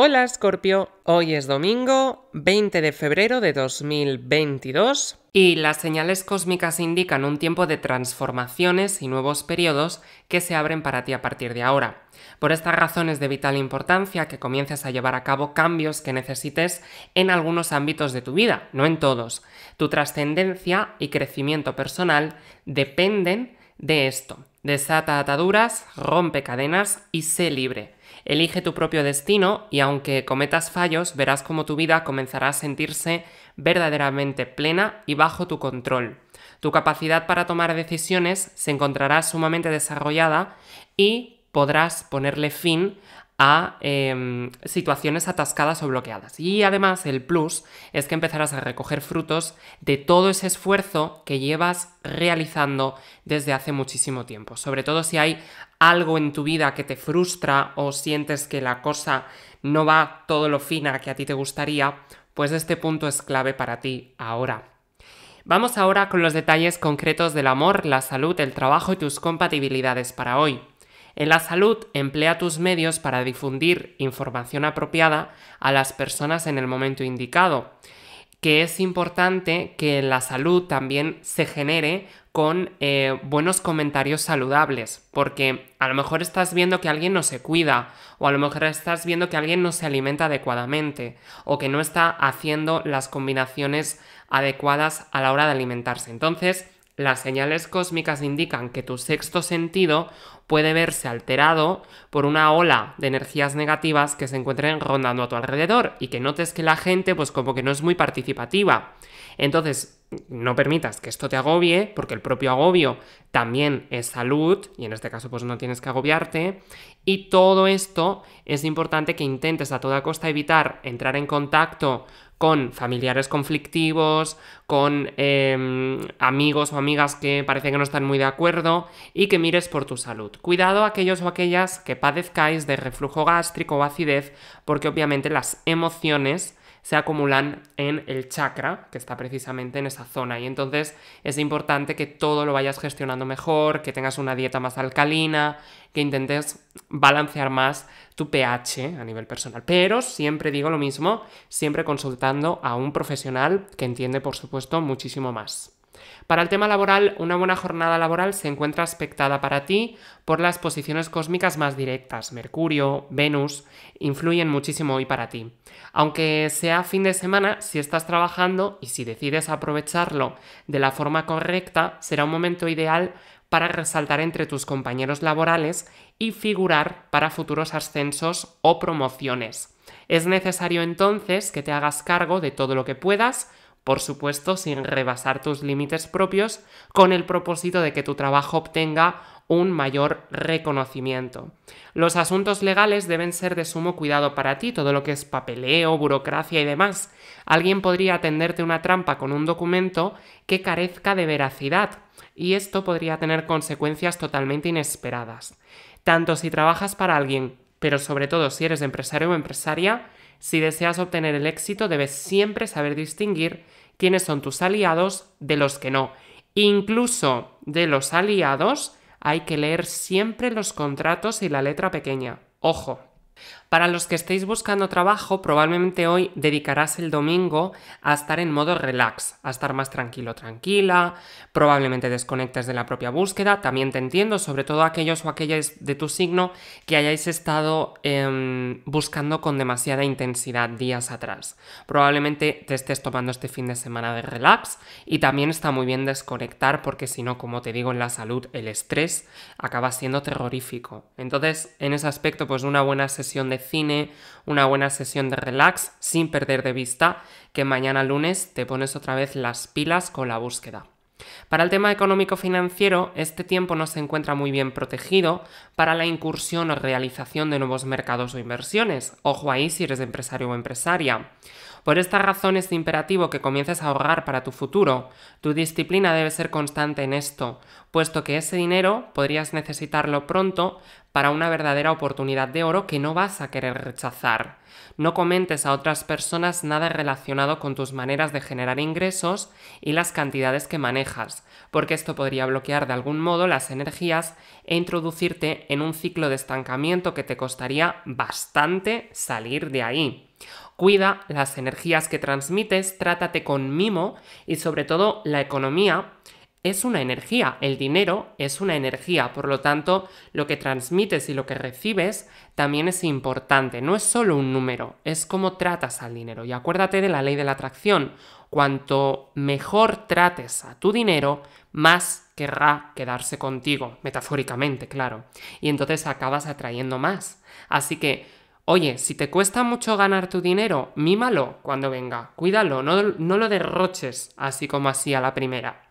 Hola Scorpio, hoy es domingo 20 de febrero de 2022 y las señales cósmicas indican un tiempo de transformaciones y nuevos periodos que se abren para ti a partir de ahora. Por estas razones es de vital importancia que comiences a llevar a cabo cambios que necesites en algunos ámbitos de tu vida, no en todos. Tu trascendencia y crecimiento personal dependen de esto. Desata ataduras, rompe cadenas y sé libre. Elige tu propio destino y aunque cometas fallos, verás cómo tu vida comenzará a sentirse verdaderamente plena y bajo tu control. Tu capacidad para tomar decisiones se encontrará sumamente desarrollada y podrás ponerle fin a em, situaciones atascadas o bloqueadas. Y además el plus es que empezarás a recoger frutos de todo ese esfuerzo que llevas realizando desde hace muchísimo tiempo. Sobre todo si hay algo en tu vida que te frustra o sientes que la cosa no va todo lo fina que a ti te gustaría, pues este punto es clave para ti ahora. Vamos ahora con los detalles concretos del amor, la salud, el trabajo y tus compatibilidades para hoy. En la salud, emplea tus medios para difundir información apropiada a las personas en el momento indicado, que es importante que la salud también se genere con eh, buenos comentarios saludables, porque a lo mejor estás viendo que alguien no se cuida, o a lo mejor estás viendo que alguien no se alimenta adecuadamente, o que no está haciendo las combinaciones adecuadas a la hora de alimentarse. Entonces, las señales cósmicas indican que tu sexto sentido puede verse alterado por una ola de energías negativas que se encuentren rondando a tu alrededor y que notes que la gente pues como que no es muy participativa. Entonces, no permitas que esto te agobie, porque el propio agobio también es salud, y en este caso pues no tienes que agobiarte, y todo esto es importante que intentes a toda costa evitar entrar en contacto con familiares conflictivos, con em, amigos o amigas que parece que no están muy de acuerdo y que mires por tu salud. Cuidado aquellos o aquellas que padezcáis de reflujo gástrico o acidez porque obviamente las emociones se acumulan en el chakra, que está precisamente en esa zona. Y entonces es importante que todo lo vayas gestionando mejor, que tengas una dieta más alcalina, que intentes balancear más tu pH a nivel personal. Pero siempre digo lo mismo, siempre consultando a un profesional que entiende, por supuesto, muchísimo más. Para el tema laboral, una buena jornada laboral se encuentra aspectada para ti por las posiciones cósmicas más directas. Mercurio, Venus, influyen muchísimo hoy para ti. Aunque sea fin de semana, si estás trabajando y si decides aprovecharlo de la forma correcta, será un momento ideal para resaltar entre tus compañeros laborales y figurar para futuros ascensos o promociones. Es necesario entonces que te hagas cargo de todo lo que puedas por supuesto sin rebasar tus límites propios, con el propósito de que tu trabajo obtenga un mayor reconocimiento. Los asuntos legales deben ser de sumo cuidado para ti, todo lo que es papeleo, burocracia y demás. Alguien podría atenderte una trampa con un documento que carezca de veracidad, y esto podría tener consecuencias totalmente inesperadas. Tanto si trabajas para alguien, pero sobre todo si eres empresario o empresaria, si deseas obtener el éxito debes siempre saber distinguir quiénes son tus aliados de los que no. Incluso de los aliados hay que leer siempre los contratos y la letra pequeña. Ojo, para los que estéis buscando trabajo, probablemente hoy dedicarás el domingo a estar en modo relax, a estar más tranquilo, tranquila, probablemente desconectes de la propia búsqueda, también te entiendo, sobre todo aquellos o aquellas de tu signo que hayáis estado em, buscando con demasiada intensidad días atrás. Probablemente te estés tomando este fin de semana de relax y también está muy bien desconectar porque si no, como te digo, en la salud el estrés acaba siendo terrorífico. Entonces, en ese aspecto, pues una buena sesión de cine, una buena sesión de relax, sin perder de vista que mañana lunes te pones otra vez las pilas con la búsqueda. Para el tema económico-financiero, este tiempo no se encuentra muy bien protegido para la incursión o realización de nuevos mercados o inversiones. Ojo ahí si eres empresario o empresaria. Por esta razón es imperativo que comiences a ahorrar para tu futuro. Tu disciplina debe ser constante en esto, puesto que ese dinero podrías necesitarlo pronto para una verdadera oportunidad de oro que no vas a querer rechazar. No comentes a otras personas nada relacionado con tus maneras de generar ingresos y las cantidades que manejas, porque esto podría bloquear de algún modo las energías e introducirte en un ciclo de estancamiento que te costaría bastante salir de ahí. Cuida las energías que transmites, trátate con mimo y sobre todo la economía es una energía, el dinero es una energía, por lo tanto lo que transmites y lo que recibes también es importante, no es solo un número, es cómo tratas al dinero. Y acuérdate de la ley de la atracción, cuanto mejor trates a tu dinero, más querrá quedarse contigo, metafóricamente, claro, y entonces acabas atrayendo más. Así que Oye, si te cuesta mucho ganar tu dinero, mímalo cuando venga, cuídalo, no, no, lo derroches así como así a la primera.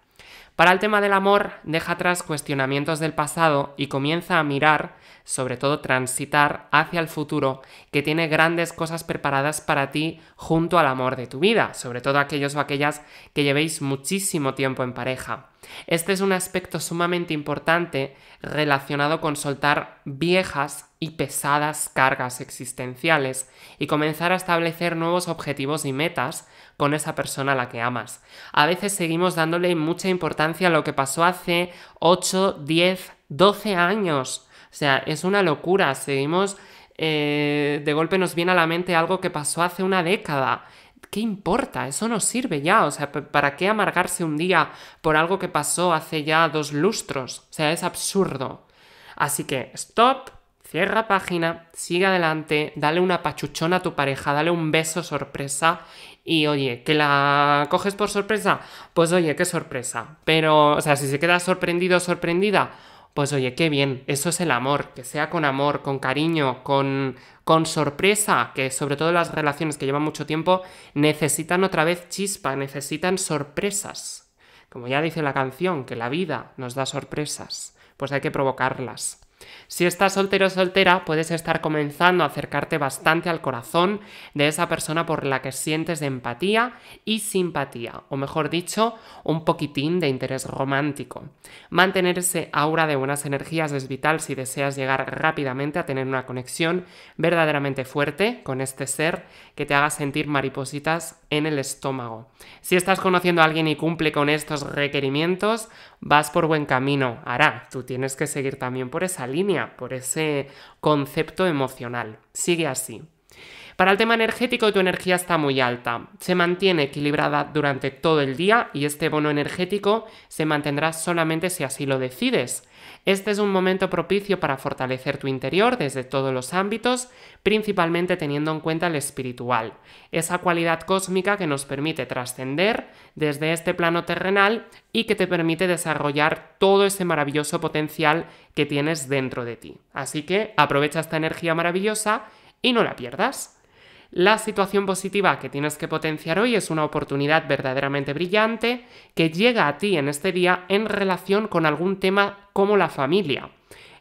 Para el tema del amor, deja atrás cuestionamientos del pasado y comienza a mirar sobre todo transitar hacia el futuro que tiene grandes cosas preparadas para ti junto al amor de tu vida, sobre todo aquellos o aquellas que llevéis muchísimo tiempo en pareja. Este es un aspecto sumamente importante relacionado con soltar viejas y pesadas cargas existenciales y comenzar a establecer nuevos objetivos y metas con esa persona a la que amas. A veces seguimos dándole mucha importancia a lo que pasó hace 8, 10, 12 años o sea, es una locura. Seguimos, eh, de golpe nos viene a la mente algo que pasó hace una década. ¿Qué importa? Eso no sirve ya. O sea, ¿para qué amargarse un día por algo que pasó hace ya dos lustros? O sea, es absurdo. Así que, stop, cierra página, sigue adelante, dale una pachuchona a tu pareja, dale un beso sorpresa y oye, que la coges por sorpresa, pues oye, qué sorpresa. Pero, o sea, si se queda sorprendido o sorprendida, pues oye, qué bien, eso es el amor, que sea con amor, con cariño, con, con sorpresa, que sobre todo las relaciones que llevan mucho tiempo necesitan otra vez chispa, necesitan sorpresas. Como ya dice la canción, que la vida nos da sorpresas, pues hay que provocarlas. Si estás soltero o soltera, puedes estar comenzando a acercarte bastante al corazón de esa persona por la que sientes empatía y simpatía, o mejor dicho, un poquitín de interés romántico. Mantener ese aura de buenas energías es vital si deseas llegar rápidamente a tener una conexión verdaderamente fuerte con este ser que te haga sentir maripositas en el estómago. Si estás conociendo a alguien y cumple con estos requerimientos, vas por buen camino. Hará, tú tienes que seguir también por esa línea, por ese concepto emocional. Sigue así. Para el tema energético, tu energía está muy alta. Se mantiene equilibrada durante todo el día y este bono energético se mantendrá solamente si así lo decides. Este es un momento propicio para fortalecer tu interior desde todos los ámbitos, principalmente teniendo en cuenta el espiritual, esa cualidad cósmica que nos permite trascender desde este plano terrenal y que te permite desarrollar todo ese maravilloso potencial que tienes dentro de ti. Así que aprovecha esta energía maravillosa y no la pierdas. La situación positiva que tienes que potenciar hoy es una oportunidad verdaderamente brillante que llega a ti en este día en relación con algún tema como la familia.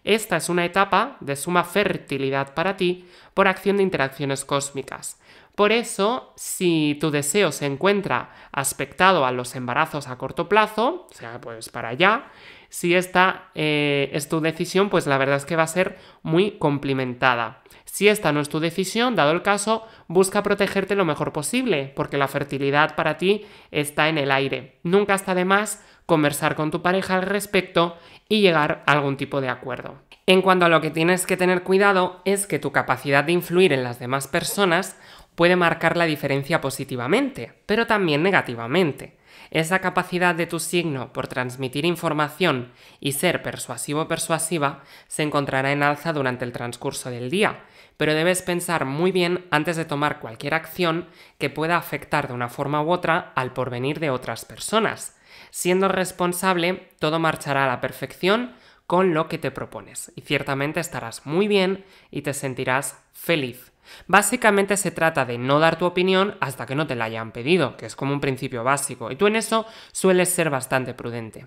Esta es una etapa de suma fertilidad para ti por acción de interacciones cósmicas. Por eso, si tu deseo se encuentra aspectado a los embarazos a corto plazo, o sea, pues para allá, si esta eh, es tu decisión, pues la verdad es que va a ser muy complementada. Si esta no es tu decisión, dado el caso, busca protegerte lo mejor posible, porque la fertilidad para ti está en el aire. Nunca está de más conversar con tu pareja al respecto y llegar a algún tipo de acuerdo. En cuanto a lo que tienes que tener cuidado es que tu capacidad de influir en las demás personas puede marcar la diferencia positivamente, pero también negativamente. Esa capacidad de tu signo por transmitir información y ser persuasivo persuasiva se encontrará en alza durante el transcurso del día, pero debes pensar muy bien antes de tomar cualquier acción que pueda afectar de una forma u otra al porvenir de otras personas. Siendo responsable, todo marchará a la perfección con lo que te propones y ciertamente estarás muy bien y te sentirás feliz. Básicamente se trata de no dar tu opinión hasta que no te la hayan pedido, que es como un principio básico, y tú en eso sueles ser bastante prudente.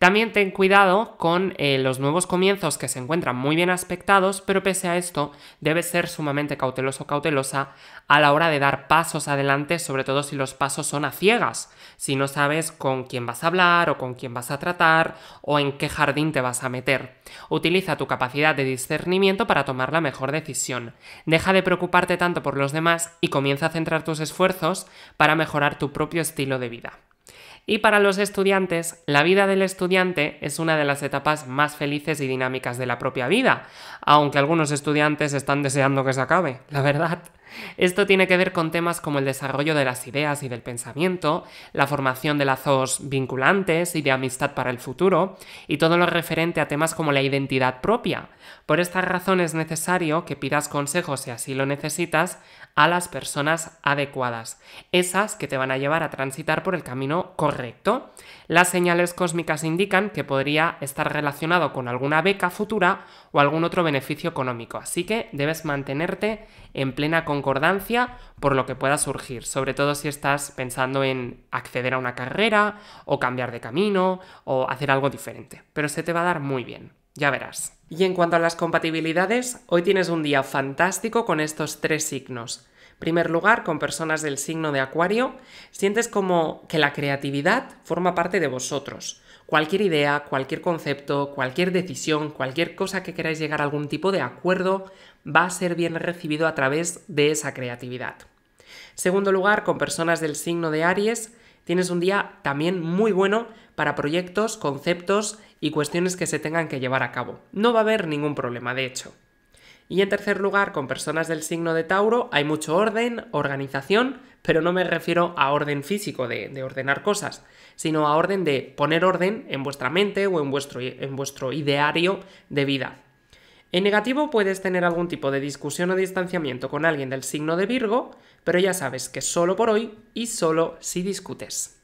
También ten cuidado con eh, los nuevos comienzos que se encuentran muy bien aspectados, pero pese a esto debes ser sumamente cauteloso o cautelosa a la hora de dar pasos adelante, sobre todo si los pasos son a ciegas, si no sabes con quién vas a hablar o con quién vas a tratar o en qué jardín te vas a meter. Utiliza tu capacidad de discernimiento para tomar la mejor decisión. Deja de preocuparte tanto por los demás y comienza a centrar tus esfuerzos para mejorar tu propio estilo de vida. Y para los estudiantes, la vida del estudiante es una de las etapas más felices y dinámicas de la propia vida, aunque algunos estudiantes están deseando que se acabe, la verdad. Esto tiene que ver con temas como el desarrollo de las ideas y del pensamiento, la formación de lazos vinculantes y de amistad para el futuro, y todo lo referente a temas como la identidad propia. Por esta razón es necesario que pidas consejos, si así lo necesitas, a las personas adecuadas, esas que te van a llevar a transitar por el camino correcto. Las señales cósmicas indican que podría estar relacionado con alguna beca futura o algún otro beneficio económico, así que debes mantenerte en plena conciencia concordancia por lo que pueda surgir, sobre todo si estás pensando en acceder a una carrera o cambiar de camino o hacer algo diferente, pero se te va a dar muy bien, ya verás. Y en cuanto a las compatibilidades, hoy tienes un día fantástico con estos tres signos. Primer lugar, con personas del signo de Acuario, sientes como que la creatividad forma parte de vosotros. Cualquier idea, cualquier concepto, cualquier decisión, cualquier cosa que queráis llegar a algún tipo de acuerdo va a ser bien recibido a través de esa creatividad. Segundo lugar, con personas del signo de Aries, tienes un día también muy bueno para proyectos, conceptos y cuestiones que se tengan que llevar a cabo. No va a haber ningún problema, de hecho. Y en tercer lugar, con personas del signo de Tauro hay mucho orden, organización, pero no me refiero a orden físico de, ordenar cosas, sino a orden de poner orden en vuestra mente o en vuestro, en vuestro ideario de vida. En negativo puedes tener algún tipo de discusión o distanciamiento con alguien del signo de Virgo, pero ya sabes que solo por hoy y solo si discutes.